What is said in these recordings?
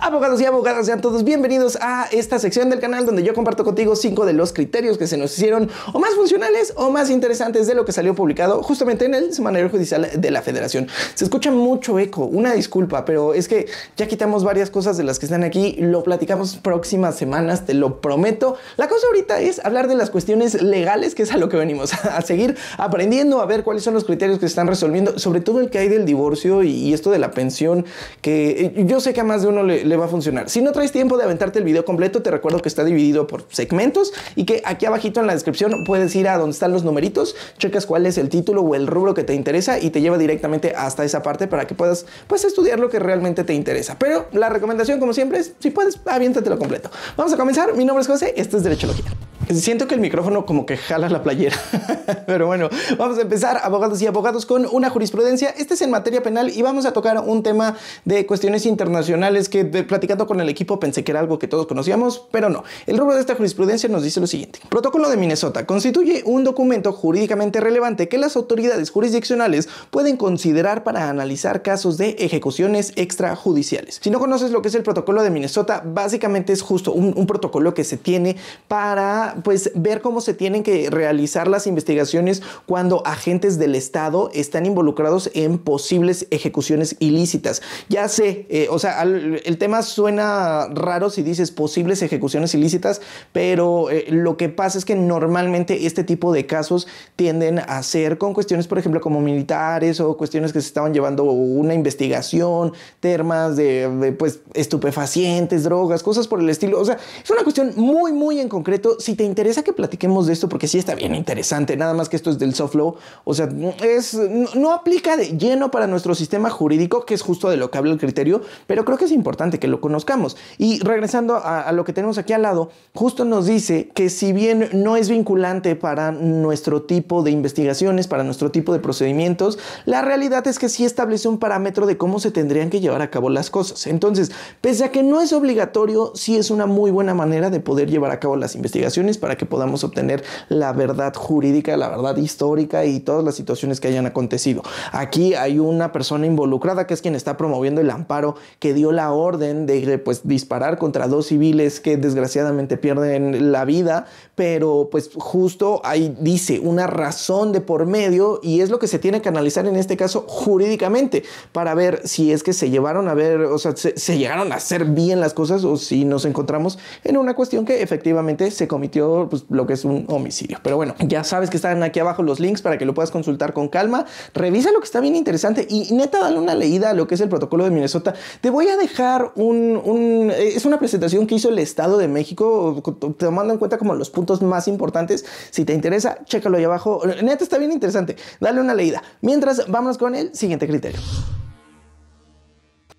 Abogados y abogadas, sean todos bienvenidos a esta sección del canal donde yo comparto contigo cinco de los criterios que se nos hicieron o más funcionales o más interesantes de lo que salió publicado justamente en el Semanario Judicial de la Federación. Se escucha mucho eco, una disculpa, pero es que ya quitamos varias cosas de las que están aquí, lo platicamos próximas semanas, te lo prometo. La cosa ahorita es hablar de las cuestiones legales, que es a lo que venimos, a seguir aprendiendo, a ver cuáles son los criterios que se están resolviendo, sobre todo el que hay del divorcio y esto de la pensión, que eh, yo sé que a más de uno le le va a funcionar. Si no traes tiempo de aventarte el video completo, te recuerdo que está dividido por segmentos y que aquí abajito en la descripción puedes ir a donde están los numeritos, checas cuál es el título o el rubro que te interesa y te lleva directamente hasta esa parte para que puedas pues estudiar lo que realmente te interesa. Pero la recomendación como siempre es, si puedes, lo completo. Vamos a comenzar. Mi nombre es José, esto es Derecho Derechología. Siento que el micrófono como que jala la playera. Pero bueno, vamos a empezar, abogados y abogados, con una jurisprudencia. Este es en materia penal y vamos a tocar un tema de cuestiones internacionales que platicando con el equipo pensé que era algo que todos conocíamos, pero no. El rubro de esta jurisprudencia nos dice lo siguiente. Protocolo de Minnesota constituye un documento jurídicamente relevante que las autoridades jurisdiccionales pueden considerar para analizar casos de ejecuciones extrajudiciales. Si no conoces lo que es el protocolo de Minnesota, básicamente es justo un, un protocolo que se tiene para pues ver cómo se tienen que realizar las investigaciones cuando agentes del Estado están involucrados en posibles ejecuciones ilícitas. Ya sé, eh, o sea, el tema suena raro si dices posibles ejecuciones ilícitas, pero eh, lo que pasa es que normalmente este tipo de casos tienden a ser con cuestiones, por ejemplo, como militares o cuestiones que se estaban llevando una investigación, termas de, pues estupefacientes, drogas, cosas por el estilo. O sea, es una cuestión muy, muy en concreto. Si te interesa que platiquemos de esto porque sí está bien interesante, nada más que esto es del soft law, o sea, es, no, aplica de lleno para nuestro sistema jurídico, que es justo de lo que habla el criterio, pero creo que es importante que lo conozcamos. Y regresando a, a lo que tenemos aquí al lado, justo nos dice que si bien no es vinculante para nuestro tipo de investigaciones, para nuestro tipo de procedimientos, la realidad es que sí establece un parámetro de cómo se tendrían que llevar a cabo las cosas. Entonces, pese a que no es obligatorio, sí es una muy buena manera de poder llevar a cabo las investigaciones para que podamos obtener la verdad jurídica, la verdad histórica y todas las situaciones que hayan acontecido. Aquí hay una persona involucrada que es quien está promoviendo el amparo que dio la orden de pues, disparar contra dos civiles que desgraciadamente pierden la vida, pero pues justo ahí dice una razón de por medio y es lo que se tiene que analizar en este caso jurídicamente para ver si es que se llevaron a ver, o sea, se, se llegaron a hacer bien las cosas o si nos encontramos en una cuestión que efectivamente se cometió pues, lo que es un homicidio. Pero bueno, ya sabes que están aquí abajo los links para que lo puedas consultar con calma. Revisa lo que está bien interesante y neta, dale una leída a lo que es el protocolo de Minnesota. Te voy a dejar un, eh, es una presentación que hizo el Estado de México, tomando en cuenta como los puntos más importantes. Si te interesa, chécalo ahí abajo. Neta, está bien interesante. Dale una leída. Mientras, vamos con el siguiente criterio.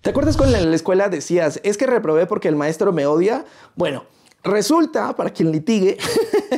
¿Te acuerdas cuando en la escuela decías, es que reprobé porque el maestro me odia? Bueno, Resulta, para quien litigue,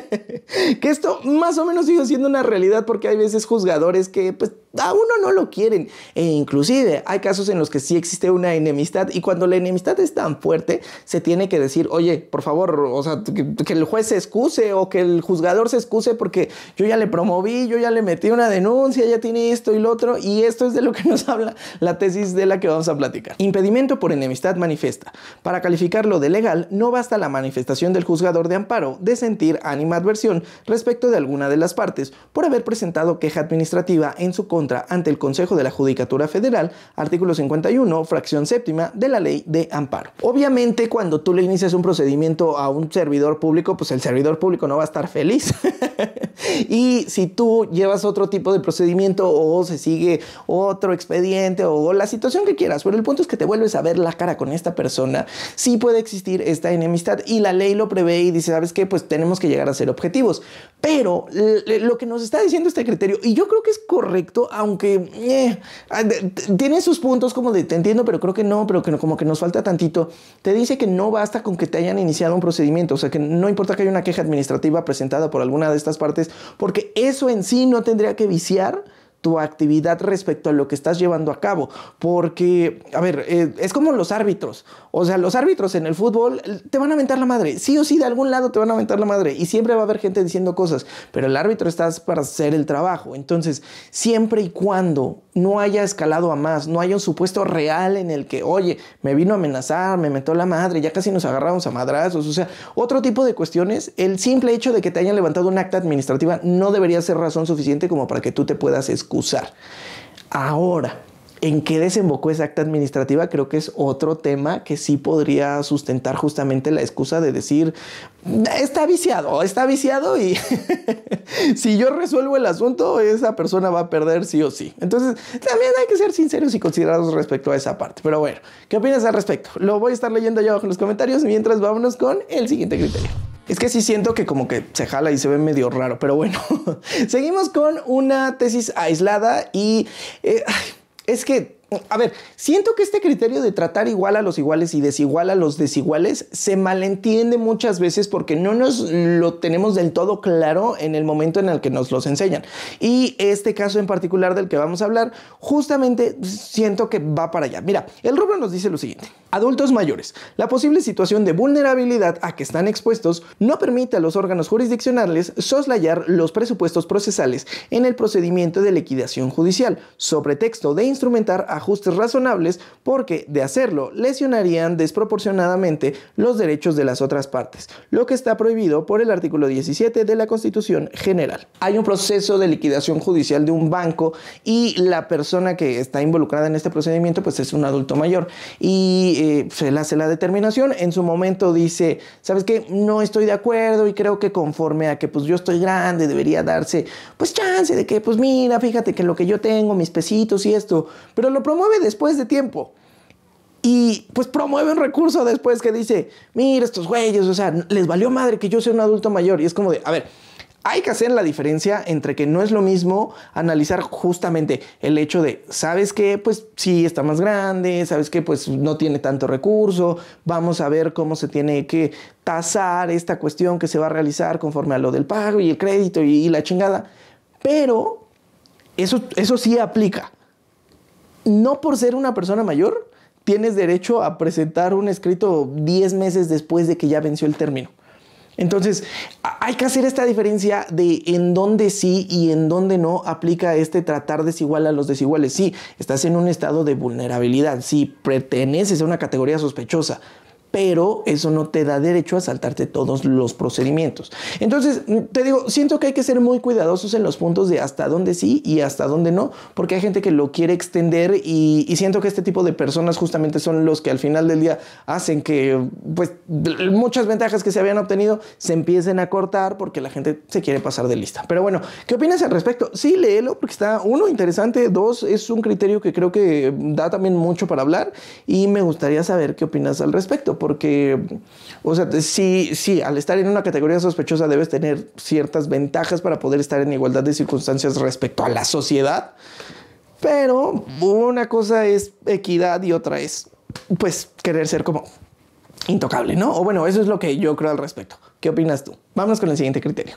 que esto más o menos sigue siendo una realidad porque hay veces juzgadores que pues a uno no lo quieren e inclusive hay casos en los que sí existe una enemistad y cuando la enemistad es tan fuerte se tiene que decir, oye, por favor, o sea, que, el juez se excuse o que el juzgador se excuse porque yo ya le promoví, yo ya le metí una denuncia, ya tiene esto y lo otro y esto es de lo que nos habla la tesis de la que vamos a platicar. Impedimento por enemistad manifiesta. Para calificarlo de legal no basta la manifestación del juzgador de amparo de sentir animadversión respecto de alguna de las partes por haber presentado queja administrativa en su contra ante el Consejo de la Judicatura Federal, artículo 51, fracción séptima de la ley de amparo. Obviamente, cuando tú le inicias un procedimiento a un servidor público, pues el servidor público no va a estar feliz. y si tú llevas otro tipo de procedimiento o se sigue otro expediente o la situación que quieras, pero el punto es que te vuelves a ver la cara con esta persona, sí puede existir esta enemistad y la ley lo prevé y dice, ¿sabes qué? Pues tenemos que llegar a ser objetivos. Pero lo que nos está diciendo este criterio, y yo creo que es correcto, aunque eh, ah, tiene sus puntos como de te entiendo, pero creo que no, pero que como que nos falta tantito, te dice que no basta con que te hayan iniciado un procedimiento, o sea que no importa que haya una queja administrativa presentada por alguna de estas partes, porque eso en sí no tendría que viciar tu actividad respecto a lo que estás llevando a cabo. Porque, a ver, eh, es como los árbitros. O sea, los árbitros en el fútbol eh, te van a aventar la madre. Sí o sí, de algún lado te van a aventar la madre. Y siempre va a haber gente diciendo cosas. Pero el árbitro estás para hacer el trabajo. Entonces, siempre y cuando no haya escalado a más, no haya un supuesto real en el que, oye, me vino a amenazar, me metió la madre, ya casi nos agarramos a madrazos. O sea, otro tipo de cuestiones. El simple hecho de que te hayan levantado un acta administrativa no debería ser razón suficiente como para que tú te puedas escuchar usar, Ahora, en qué desembocó esa acta administrativa creo que es otro tema que sí podría sustentar justamente la excusa de decir, está viciado, está viciado y si yo resuelvo el asunto, esa persona va a perder sí o sí. Entonces, también hay que ser sinceros y considerados respecto a esa parte. Pero bueno, ¿qué opinas al respecto? Lo voy a estar leyendo allá abajo en los comentarios mientras vámonos con el siguiente criterio. Es que sí siento que como que se jala y se ve medio raro, pero bueno, seguimos con una tesis aislada y eh, es que a ver, siento que este criterio de tratar igual a los iguales y desigual a los desiguales se malentiende muchas veces porque no nos lo tenemos del todo claro en el momento en el que nos los enseñan. Y este caso en particular del que vamos a hablar, justamente siento que va para allá. Mira, el rubro nos dice lo siguiente. Adultos mayores. La posible situación de vulnerabilidad a que están expuestos no permite a los órganos jurisdiccionales soslayar los presupuestos procesales en el procedimiento de liquidación judicial, sobre texto de instrumentar ajustes razonables porque de hacerlo lesionarían desproporcionadamente los derechos de las otras partes, lo que está prohibido por el artículo 17 de la Constitución General. Hay un proceso de liquidación judicial de un banco y la persona que está involucrada en este procedimiento pues es un adulto mayor y eh, se le hace la determinación, en su momento dice, ¿sabes que No estoy de acuerdo y creo que conforme a que pues yo estoy grande debería darse pues chance de que pues mira, fíjate que lo que yo tengo, mis pesitos y esto, pero lo promueve después de tiempo. Y pues promueve un recurso después que dice, mira estos güeyes, o sea, les valió madre que yo sea un adulto mayor. Y es como de, a ver, hay que hacer la diferencia entre que no es lo mismo analizar justamente el hecho de, ¿sabes que Pues sí, está más grande, ¿sabes que Pues no tiene tanto recurso, vamos a ver cómo se tiene que tasar esta cuestión que se va a realizar conforme a lo del pago y el crédito y, la chingada. Pero eso, eso sí aplica no por ser una persona mayor tienes derecho a presentar un escrito 10 meses después de que ya venció el término. Entonces, hay que hacer esta diferencia de en dónde sí y en dónde no aplica este tratar desigual a los desiguales. Sí, estás en un estado de vulnerabilidad, sí, perteneces a una categoría sospechosa, pero eso no te da derecho a saltarte todos los procedimientos. Entonces, te digo, siento que hay que ser muy cuidadosos en los puntos de hasta dónde sí y hasta dónde no, porque hay gente que lo quiere extender y, siento que este tipo de personas justamente son los que al final del día hacen que pues, muchas ventajas que se habían obtenido se empiecen a cortar porque la gente se quiere pasar de lista. Pero bueno, ¿qué opinas al respecto? Sí, léelo porque está, uno, interesante, dos, es un criterio que creo que da también mucho para hablar y me gustaría saber qué opinas al respecto porque, o sea, sí, sí, al estar en una categoría sospechosa debes tener ciertas ventajas para poder estar en igualdad de circunstancias respecto a la sociedad. Pero una cosa es equidad y otra es, pues, querer ser como intocable, ¿no? O bueno, eso es lo que yo creo al respecto. ¿Qué opinas tú? Vamos con el siguiente criterio.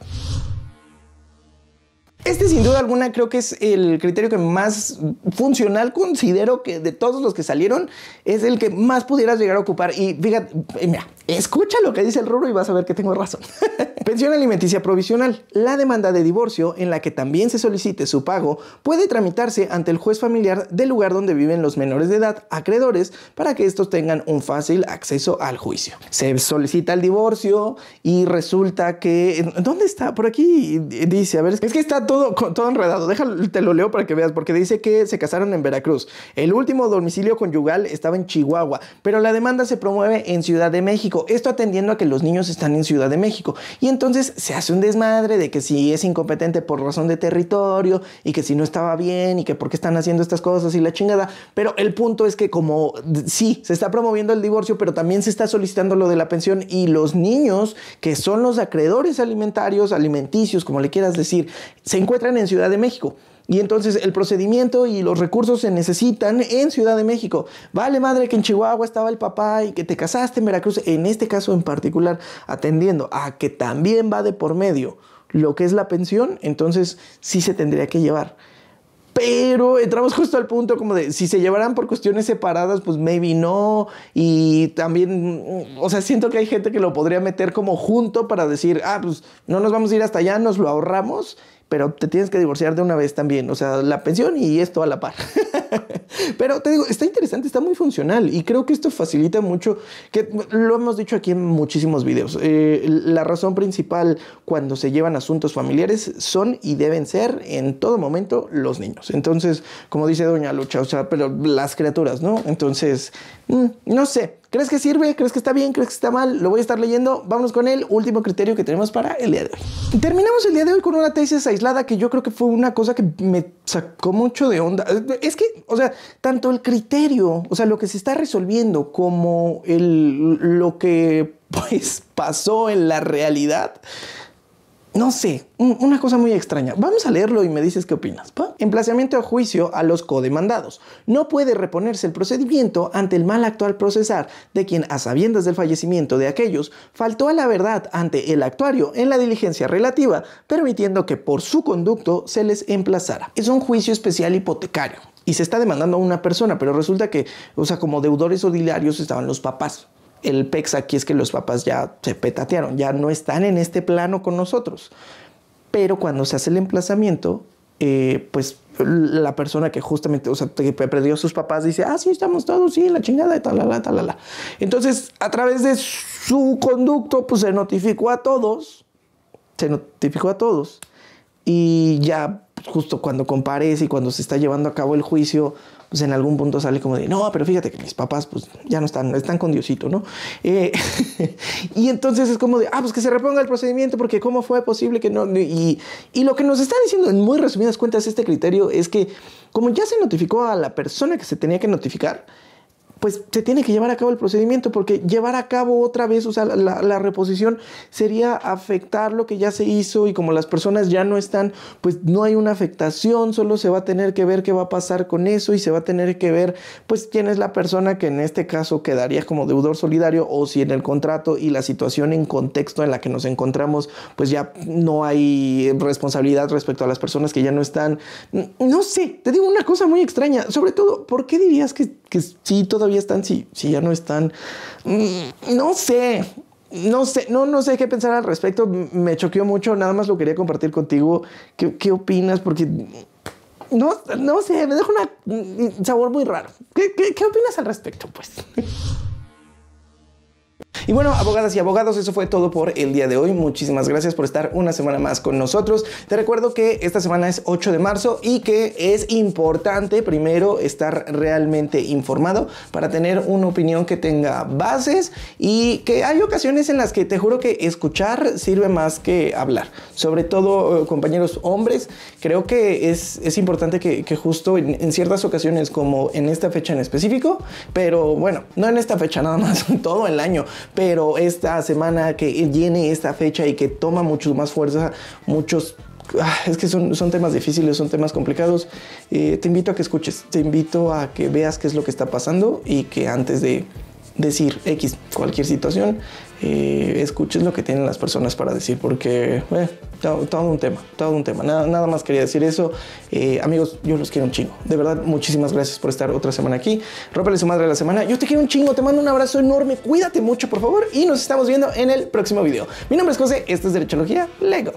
Este sin duda alguna creo que es el criterio que más funcional considero que de todos los que salieron es el que más pudieras llegar a ocupar. Y fíjate, eh, mira, escucha lo que dice el rubro y vas a ver que tengo razón. Pensión alimenticia provisional. La demanda de divorcio en la que también se solicite su pago puede tramitarse ante el juez familiar del lugar donde viven los menores de edad acreedores para que estos tengan un fácil acceso al juicio. Se solicita el divorcio y resulta que... ¿Dónde está? Por aquí dice, a ver, es que está todo todo, todo enredado. Déjalo, te lo leo para que veas, porque dice que se casaron en Veracruz. El último domicilio conyugal estaba en Chihuahua, pero la demanda se promueve en Ciudad de México. Esto atendiendo a que los niños están en Ciudad de México. Y entonces se hace un desmadre de que si es incompetente por razón de territorio y que si no estaba bien y que por qué están haciendo estas cosas y la chingada. Pero el punto es que como sí, se está promoviendo el divorcio, pero también se está solicitando lo de la pensión y los niños que son los acreedores alimentarios, alimenticios, como le quieras decir, se encuentran en Ciudad de México. Y entonces el procedimiento y los recursos se necesitan en Ciudad de México. Vale madre que en Chihuahua estaba el papá y que te casaste en Veracruz, en este caso en particular, atendiendo a que también va de por medio lo que es la pensión, entonces sí se tendría que llevar. Pero entramos justo al punto como de si se llevarán por cuestiones separadas, pues maybe no. Y también, mm, o sea, siento que hay gente que lo podría meter como junto para decir, ah, pues no nos vamos a ir hasta allá, nos lo ahorramos pero te tienes que divorciar de una vez también, o sea, la pensión y esto a la par. pero te digo, está interesante, está muy funcional y creo que esto facilita mucho, que lo hemos dicho aquí en muchísimos videos, eh, la razón principal cuando se llevan asuntos familiares son y deben ser en todo momento los niños. Entonces, como dice doña Lucha, o sea, pero las criaturas, ¿no? Entonces, mm, no sé, ¿Crees que sirve? ¿Crees que está bien? ¿Crees que está mal? Lo voy a estar leyendo. Vámonos con el último criterio que tenemos para el día de hoy. Terminamos el día de hoy con una tesis aislada que yo creo que fue una cosa que me sacó mucho de onda. Es que, o sea, tanto el criterio, o sea, lo que se está resolviendo como el, lo que pues pasó en la realidad no sé, una cosa muy extraña. Vamos a leerlo y me dices qué opinas. Emplazamiento a juicio a los codemandados. No puede reponerse el procedimiento ante el mal actual procesar de quien, a sabiendas del fallecimiento de aquellos, faltó a la verdad ante el actuario en la diligencia relativa, permitiendo que por su conducto se les emplazara. Es un juicio especial hipotecario y se está demandando a una persona, pero resulta que, o sea, como deudores ordinarios estaban los papás el pex aquí es que los papás ya se petatearon, ya no están en este plano con nosotros. Pero cuando se hace el emplazamiento, eh, pues la persona que justamente, o sea, que perdió a sus papás dice, ah, sí, estamos todos, sí, la chingada, y tal, la, tal, Entonces, a través de su conducto, pues se notificó a todos, se notificó a todos, y ya pues, justo cuando comparece y cuando se está llevando a cabo el juicio, pues en algún punto sale como de, no, pero fíjate que mis papás pues ya no están, están con Diosito, ¿no? Eh, y entonces es como de, ah, pues que se reponga el procedimiento porque cómo fue posible que no... Y, y lo que nos está diciendo en muy resumidas cuentas este criterio es que como ya se notificó a la persona que se tenía que notificar, pues se tiene que llevar a cabo el procedimiento, porque llevar a cabo otra vez, o sea, la, reposición sería afectar lo que ya se hizo y como las personas ya no están, pues no hay una afectación, solo se va a tener que ver qué va a pasar con eso y se va a tener que ver, pues, quién es la persona que en este caso quedaría como deudor solidario o si en el contrato y la situación en contexto en la que nos encontramos, pues ya no hay responsabilidad respecto a las personas que ya no están. No sé, te digo una cosa muy extraña, sobre todo, ¿por qué dirías que, que sí, ya están, si, si ya no están. Mm, no sé, no sé, no, no sé qué pensar al respecto. Me choqueó mucho, nada más lo quería compartir contigo. ¿Qué, opinas? Porque no, no sé, me deja un sabor muy raro. qué opinas al respecto, pues? Y bueno, abogadas y abogados, eso fue todo por el día de hoy. Muchísimas gracias por estar una semana más con nosotros. Te recuerdo que esta semana es 8 de marzo y que es importante primero estar realmente informado para tener una opinión que tenga bases y que hay ocasiones en las que te juro que escuchar sirve más que hablar. Sobre todo, eh, compañeros hombres, creo que es, es importante que, justo en, en ciertas ocasiones, como en esta fecha en específico, pero bueno, no en esta fecha nada más, todo el año, pero esta semana que llene esta fecha y que toma mucho más fuerza, muchos ah, es que son, temas difíciles, son temas complicados. Eh, te invito a que escuches, te invito a que veas qué es lo que está pasando y que antes de decir X cualquier situación, escuches lo que tienen las personas para decir, porque eh, todo, un tema, todo un tema. Nada, más quería decir eso. Eh, amigos, yo los quiero un chingo. De verdad, muchísimas gracias por estar otra semana aquí. Rópale su madre a la semana. Yo te quiero un chingo, te mando un abrazo enorme. Cuídate mucho, por favor, y nos estamos viendo en el próximo video. Mi nombre es José, esto es Derechología. Lego.